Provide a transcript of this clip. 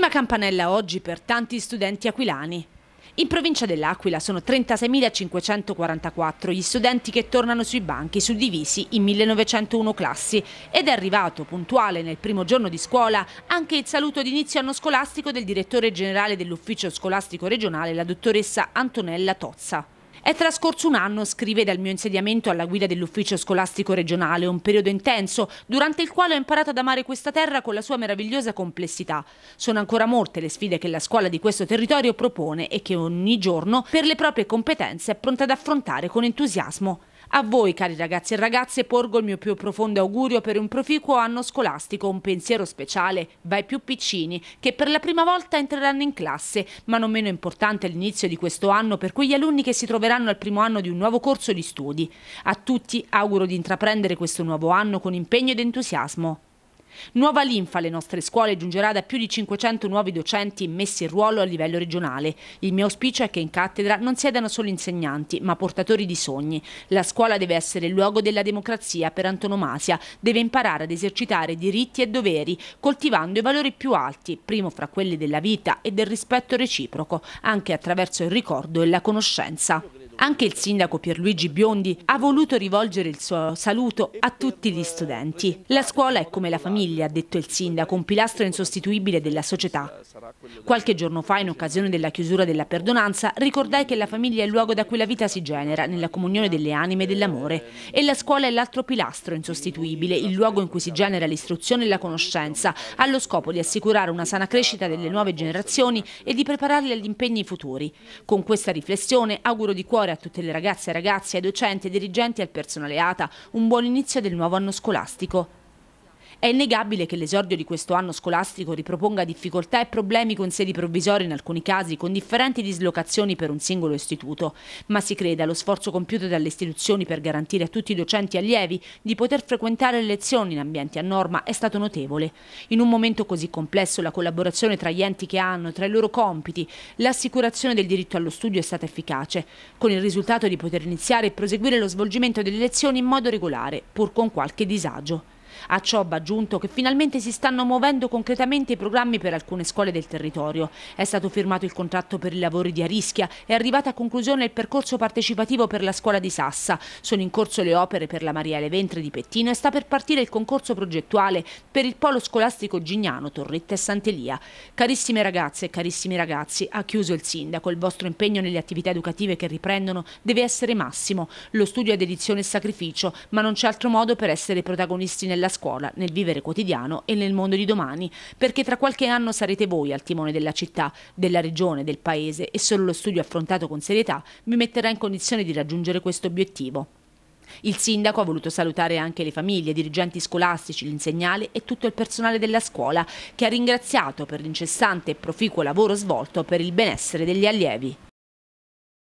Prima campanella oggi per tanti studenti aquilani. In provincia dell'Aquila sono 36.544 gli studenti che tornano sui banchi suddivisi in 1901 classi ed è arrivato puntuale nel primo giorno di scuola anche il saluto d'inizio anno scolastico del direttore generale dell'ufficio scolastico regionale, la dottoressa Antonella Tozza. È trascorso un anno, scrive, dal mio insediamento alla guida dell'ufficio scolastico regionale, un periodo intenso, durante il quale ho imparato ad amare questa terra con la sua meravigliosa complessità. Sono ancora molte le sfide che la scuola di questo territorio propone e che ogni giorno, per le proprie competenze, è pronta ad affrontare con entusiasmo. A voi, cari ragazzi e ragazze, porgo il mio più profondo augurio per un proficuo anno scolastico, un pensiero speciale va ai più piccini, che per la prima volta entreranno in classe, ma non meno importante l'inizio di questo anno per quegli alunni che si troveranno al primo anno di un nuovo corso di studi. A tutti auguro di intraprendere questo nuovo anno con impegno ed entusiasmo. Nuova linfa alle nostre scuole giungerà da più di 500 nuovi docenti messi in ruolo a livello regionale. Il mio auspicio è che in cattedra non siedano solo insegnanti, ma portatori di sogni. La scuola deve essere il luogo della democrazia per antonomasia, deve imparare ad esercitare diritti e doveri, coltivando i valori più alti, primo fra quelli della vita e del rispetto reciproco, anche attraverso il ricordo e la conoscenza. Anche il sindaco Pierluigi Biondi ha voluto rivolgere il suo saluto a tutti gli studenti. La scuola è come la famiglia, ha detto il sindaco, un pilastro insostituibile della società. Qualche giorno fa, in occasione della chiusura della perdonanza, ricordai che la famiglia è il luogo da cui la vita si genera, nella comunione delle anime e dell'amore. E la scuola è l'altro pilastro insostituibile, il luogo in cui si genera l'istruzione e la conoscenza, allo scopo di assicurare una sana crescita delle nuove generazioni e di prepararle agli impegni futuri. Con questa riflessione auguro di cuore cuore a tutte le ragazze e ragazzi, ai docenti, ai dirigenti e al personale ATA un buon inizio del nuovo anno scolastico. È innegabile che l'esordio di questo anno scolastico riproponga difficoltà e problemi con sedi provvisorie in alcuni casi, con differenti dislocazioni per un singolo istituto, ma si creda lo sforzo compiuto dalle istituzioni per garantire a tutti i docenti e allievi di poter frequentare le lezioni in ambienti a norma è stato notevole. In un momento così complesso la collaborazione tra gli enti che hanno, tra i loro compiti, l'assicurazione del diritto allo studio è stata efficace, con il risultato di poter iniziare e proseguire lo svolgimento delle lezioni in modo regolare, pur con qualche disagio. A ciò va aggiunto che finalmente si stanno muovendo concretamente i programmi per alcune scuole del territorio. È stato firmato il contratto per i lavori di Arischia, è arrivato a conclusione il percorso partecipativo per la scuola di Sassa, sono in corso le opere per la Maria Leventre di Pettino e sta per partire il concorso progettuale per il polo scolastico Gignano, Torretta e Sant'Elia. Carissime ragazze e carissimi ragazzi, ha chiuso il sindaco, il vostro impegno nelle attività educative che riprendono deve essere massimo. Lo studio è dedizione e sacrificio, ma non c'è altro modo per essere protagonisti nella nella scuola, nel vivere quotidiano e nel mondo di domani, perché tra qualche anno sarete voi al timone della città, della regione, del paese e solo lo studio affrontato con serietà vi metterà in condizione di raggiungere questo obiettivo. Il sindaco ha voluto salutare anche le famiglie, i dirigenti scolastici, l'insegnale e tutto il personale della scuola che ha ringraziato per l'incessante e proficuo lavoro svolto per il benessere degli allievi.